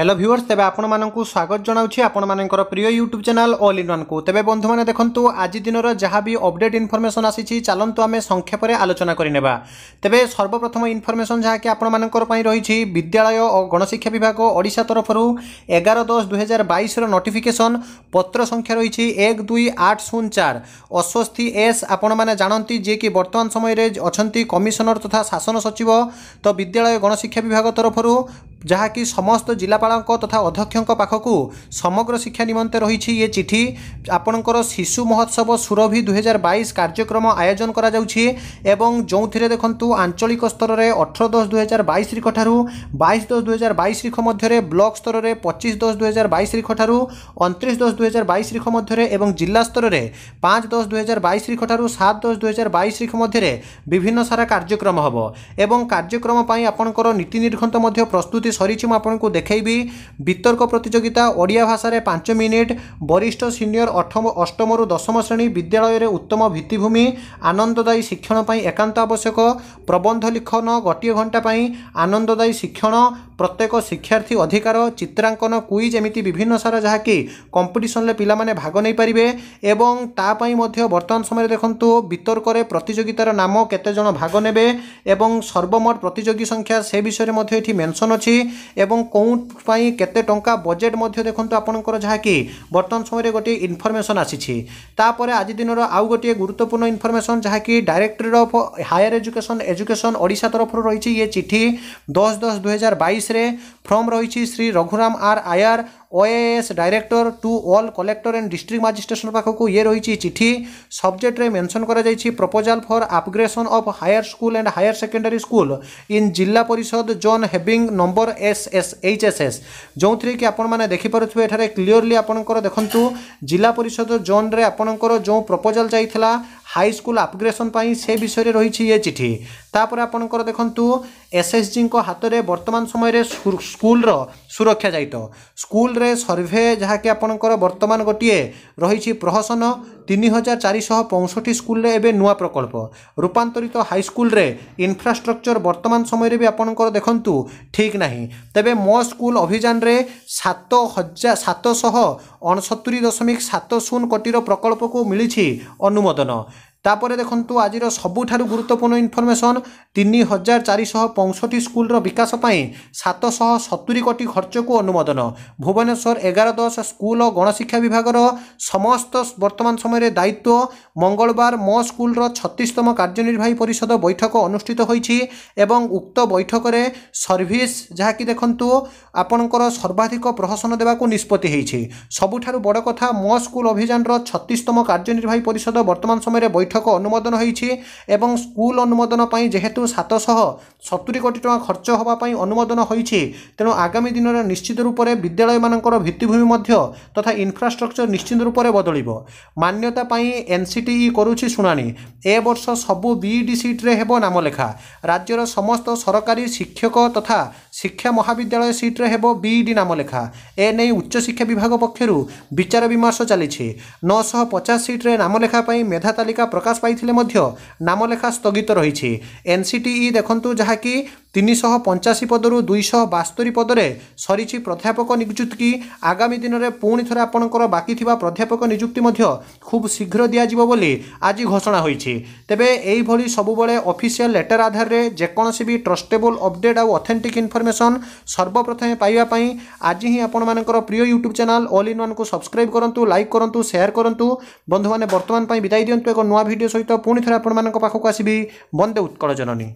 hello viewers তবে আপনার স্বাগত জনাওছি আপনার প্রিয় YouTube channel all in one কু তবে বন্ধু মানে দেখুন আজ দিনর যা বি অপডেট ইনফরমেসন আসিছি চালু আমি সংক্ষেপে আলোচনা করে নেবা তবে সর্বপ্রথম ইনফরমেসন যা কি আপনার রয়েছে বিদ্যালয় ও গণশিক্ষা বিভাগ ওড়শা তরফর এগার দশ দুই হাজার বাইশর নোটিফিকেসন পত্র সংখ্যা রয়েছে এক দুই আট শূন্য চার অস্বস্তি এস আপনার জাঁতি যে কি বর্তমান সময়ের অনেক কমিশনর তথা শাসন সচিব তো বিদ্যালয় গণশিক্ষা বিভাগ তরফর ଯାହାକି ସମସ୍ତ ଜିଲ୍ଲାପାଳଙ୍କ ତଥା ଅଧ୍ୟକ୍ଷଙ୍କ ପାଖକୁ ସମଗ୍ର ଶିକ୍ଷା ନିମନ୍ତେ ରହିଛି ଇଏ ଚିଠି ଆପଣଙ୍କର ଶିଶୁ ମହୋତ୍ସବ ସୁରଭି ଦୁଇହଜାର ବାଇଶ କାର୍ଯ୍ୟକ୍ରମ ଆୟୋଜନ କରାଯାଉଛି ଏବଂ ଯେଉଁଥିରେ ଦେଖନ୍ତୁ ଆଞ୍ଚଳିକ ସ୍ତରରେ ଅଠର ଦଶ ଦୁଇହଜାର ବାଇଶ ତାରିଖ ଠାରୁ ବାଇଶ ଦଶ ଦୁଇହଜାର ବାଇଶ ତାରିଖ ମଧ୍ୟରେ ବ୍ଲକ ସ୍ତରରେ ପଚିଶ ଦଶ ଦୁଇହଜାର ବାଇଶ ତାରିଖ ଠାରୁ ଅଣତିରିଶ ଦଶ ଦୁଇହଜାର ବାଇଶ ତାରିଖ ମଧ୍ୟରେ ଏବଂ ଜିଲ୍ଲା ସ୍ତରରେ ପାଞ୍ଚ ଦଶ ଦୁଇହଜାର ବାଇଶ ତାରିଖ ଠାରୁ ସାତ ଦଶ ଦୁଇହଜାର ବାଇଶ ତାରିଖ ମଧ୍ୟରେ ବିଭିନ୍ନ ସାରା କାର୍ଯ୍ୟକ୍ରମ ହେବ ଏବଂ କାର୍ଯ୍ୟକ୍ରମ ପାଇଁ ଆପଣଙ୍କର ନୀତି ନିର୍ଘଣ୍ଟ ମଧ୍ୟ ପ୍ରସ୍ତୁତି ପ୍ରସ୍ତୁତି ସରିଛି ମୁଁ ଆପଣଙ୍କୁ ଦେଖାଇବି ବିତର୍କ ପ୍ରତିଯୋଗିତା ଓଡ଼ିଆ ଭାଷାରେ ପାଞ୍ଚ ମିନିଟ୍ ବରିଷ୍ଠ ସିନିୟର ଅଠମ ଅଷ୍ଟମରୁ ଦଶମ ଶ୍ରେଣୀ ବିଦ୍ୟାଳୟରେ ଉତ୍ତମ ଭିତ୍ତିଭୂମି ଆନନ୍ଦଦାୟୀ ଶିକ୍ଷଣ ପାଇଁ ଏକାନ୍ତ ଆବଶ୍ୟକ ପ୍ରବନ୍ଧ ଲିଖନ ଗୋଟିଏ ଘଣ୍ଟା ପାଇଁ ଆନନ୍ଦଦାୟୀ ଶିକ୍ଷଣ ପ୍ରତ୍ୟେକ ଶିକ୍ଷାର୍ଥୀ ଅଧିକାର ଚିତ୍ରାଙ୍କନ କୁଇଜ୍ ଏମିତି ବିଭିନ୍ନ ସାରା ଯାହାକି କମ୍ପିଟିସନରେ ପିଲାମାନେ ଭାଗ ନେଇପାରିବେ ଏବଂ ତା ପାଇଁ ମଧ୍ୟ ବର୍ତ୍ତମାନ ସମୟରେ ଦେଖନ୍ତୁ ବିତର୍କରେ ପ୍ରତିଯୋଗିତାର ନାମ କେତେଜଣ ଭାଗ ନେବେ ଏବଂ ସର୍ବମୋଟ ପ୍ରତିଯୋଗୀ ସଂଖ୍ୟା ସେ ବିଷୟରେ ମଧ୍ୟ ଏଠି ମେନସନ୍ ଅଛି এবং কোপাই কেতে টঙ্কা বজেট মধ্যে দেখুন আপনার যাকি বর্তমান সময়ের গোটিয়ে ইনফরমেসন আসিছে তাপরে আজ দিনর আউ গোটিয়ে গুরুত্বপূর্ণ ইনফরমেসন যাকি directorate of higher education education Odisha তরফর রয়েছে ইয়ে চিঠি দশ দশ দুই হাজার বাইশে ফর্ম রয়েছে Shri Raghuram R Iyer OAS director to all collector and district magistrates ପାଖକୁ ଇଏ ରହିଛି ଚିଠି ସବଜେକ୍ଟରେ ମେନ୍ସନ୍ କରାଯାଇଛି proposal for upgradation of higher school and higher secondary school in Zilla Parishad zone having number S S H S S ଯେଉଁଥିରେ କି ଆପଣମାନେ ଦେଖିପାରୁଥିବେ ଏଠାରେ କ୍ଲିଅରଲି ଆପଣଙ୍କର ଦେଖନ୍ତୁ ଜିଲ୍ଲା ପରିଷଦ ଜୋନ୍ରେ ଆପଣଙ୍କର ଯେଉଁ ପ୍ରପୋଜାଲ୍ ଯାଇଥିଲା ହାଇସ୍କୁଲ ଆପଗ୍ରେସନ୍ ପାଇଁ ସେ ବିଷୟରେ ରହିଛି ଇଏ ଚିଠି ତାପରେ ଆପଣଙ୍କର ଦେଖନ୍ତୁ ଏସ୍ଏସ୍ଜିଙ୍କ ହାତରେ ବର୍ତ୍ତମାନ ସମୟରେ ସ୍କୁଲର ସୁରକ୍ଷା ଦାୟିତ୍ୱ ସ୍କୁଲରେ ସର୍ଭେ ଯାହାକି ଆପଣଙ୍କର ବର୍ତ୍ତମାନ ଗୋଟିଏ ରହିଛି ପ୍ରହସନ ତିନି ହଜାର ଚାରିଶହ ପଞ୍ଚଷଠି ସ୍କୁଲରେ ଏବେ ନୂଆ ପ୍ରକଳ୍ପ ରୂପାନ୍ତରିତ ହାଇସ୍କୁଲରେ ଇନଫ୍ରାଷ୍ଟ୍ରକ୍ଚର ବର୍ତ୍ତମାନ ସମୟରେ ବି ଆପଣଙ୍କର ଦେଖନ୍ତୁ ଠିକ୍ ନାହିଁ ତେବେ ମୋ ସ୍କୁଲ ଅଭିଯାନରେ ସାତ ହଜାର ସାତଶହ ଅଣସତୁରି ଦଶମିକ ସାତ ଶୂନ କୋଟିର ପ୍ରକଳ୍ପକୁ ମିଳିଛି ଅନୁମୋଦନ ତାପରେ ଦେଖନ୍ତୁ ଆଜିର ସବୁଠାରୁ ଗୁରୁତ୍ୱପୂର୍ଣ୍ଣ ଇନଫର୍ମେସନ୍ ତିନି ହଜାର ଚାରିଶହ ପଞ୍ଚଷଠି ସ୍କୁଲର ବିକାଶ ପାଇଁ ସାତଶହ ସତୁରି କୋଟି ଖର୍ଚ୍ଚକୁ ଅନୁମୋଦନ ଭୁବନେଶ୍ୱର ଏଗାର ଦଶ ସ୍କୁଲ ଓ ଗଣଶିକ୍ଷା ବିଭାଗର ସମସ୍ତ ବର୍ତ୍ତମାନ ସମୟରେ ଦାୟିତ୍ୱ ମଙ୍ଗଳବାର ମୋ ସ୍କୁଲର ଛତିଶତମ କାର୍ଯ୍ୟନିର୍ବାହୀ ପରିଷଦ ବୈଠକ ଅନୁଷ୍ଠିତ ହୋଇଛି ଏବଂ ଉକ୍ତ ବୈଠକରେ ସର୍ଭିସ୍ ଯାହାକି ଦେଖନ୍ତୁ ଆପଣଙ୍କର ସର୍ବାଧିକ ପ୍ରହସନ ଦେବାକୁ ନିଷ୍ପତ୍ତି ହୋଇଛି ସବୁଠାରୁ ବଡ଼ କଥା ମୋ ସ୍କୁଲ ଅଭିଯାନର ଛତିଶତମ କାର୍ଯ୍ୟନିର୍ବାହୀ ପରିଷଦ ବର୍ତ୍ତମାନ ସମୟରେ ବୈଠକ ବୈଠକ ଅନୁମୋଦନ ହୋଇଛି ଏବଂ ସ୍କୁଲ ଅନୁମୋଦନ ପାଇଁ ଯେହେତୁ ସାତଶହ ସତୁରି କୋଟି ଟଙ୍କା ଖର୍ଚ୍ଚ ହେବା ପାଇଁ ଅନୁମୋଦନ ହୋଇଛି ତେଣୁ ଆଗାମୀ ଦିନରେ ନିଶ୍ଚିତ ରୂପରେ ବିଦ୍ୟାଳୟମାନଙ୍କର ଭିତ୍ତିଭୂମି ମଧ୍ୟ ତଥା ଇନଫ୍ରାଷ୍ଟ୍ରକ୍ଚର ନିଶ୍ଚିତ ରୂପରେ ବଦଳିବ ମାନ୍ୟତା ପାଇଁ ଏନ୍ସିଟିଇ କରୁଛି ଶୁଣାଣି ଏ ବର୍ଷ ସବୁ ବିଇଡି ସିଟ୍ରେ ହେବ ନାମଲେଖା ରାଜ୍ୟର ସମସ୍ତ ସରକାରୀ ଶିକ୍ଷକ ତଥା ଶିକ୍ଷା ମହାବିଦ୍ୟାଳୟ ସିଟ୍ରେ ହେବ ବିଇଡି ନାମଲେଖା ଏ ନେଇ ଉଚ୍ଚଶିକ୍ଷା ବିଭାଗ ପକ୍ଷରୁ ବିଚାର ବିମର୍ଶ ଚାଲିଛି ନଅଶହ ପଚାଶ ସିଟ୍ରେ ନାମଲେଖା ପାଇଁ ମେଧା ତାଲିକା প্রকাশ পাইলে নাম লেখা স্থগিত রয়েছে এনসিটিই দেখুন যাকি ତିନିଶହ ପଞ୍ଚାଅଶୀ ପଦରୁ ଦୁଇଶହ ବାସ୍ତୋରୀ ପଦରେ ସରିଛି ପ୍ରାଧ୍ୟାପକ ନିଯୁକ୍ତି ଆଗାମୀ ଦିନରେ ପୁଣି ଥରେ ଆପଣଙ୍କର ବାକି ଥିବା ପ୍ରାଧ୍ୟାପକ ନିଯୁକ୍ତି ମଧ୍ୟ ଖୁବ୍ ଶୀଘ୍ର ଦିଆଯିବ ବୋଲି ଆଜି ଘୋଷଣା ହୋଇଛି ତେବେ ଏହିଭଳି ସବୁବେଳେ ଅଫିସିଆଲ ଲେଟର ଆଧାରରେ ଯେକୌଣସି ବି ଟ୍ରଷ୍ଟେବୁଲ୍ ଅପଡେଟ୍ ଆଉ ଅଥେଣ୍ଟିକ୍ ଇନଫର୍ମେସନ୍ ସର୍ବପ୍ରଥମେ ପାଇବା ପାଇଁ ଆଜି ହିଁ ଆପଣମାନଙ୍କର ପ୍ରିୟ ୟୁଟ୍ୟୁବ୍ ଚ୍ୟାନେଲ୍ ଅଲ୍ ଇନ୍ ୱାନ୍କୁ ସବସ୍କ୍ରାଇବ୍ କରନ୍ତୁ ଲାଇକ୍ କରନ୍ତୁ ସେୟାର କରନ୍ତୁ ବନ୍ଧୁମାନେ ବର୍ତ୍ତମାନ ପାଇଁ ବିଦାୟ ଦିଅନ୍ତୁ ଏକ ନୂଆ ଭିଡ଼ିଓ ସହିତ ପୁଣି ଥରେ ଆପଣମାନଙ୍କ ପାଖକୁ ଆସିବି ବନ୍ଦେ ଉତ୍କଳ ଜନନୀ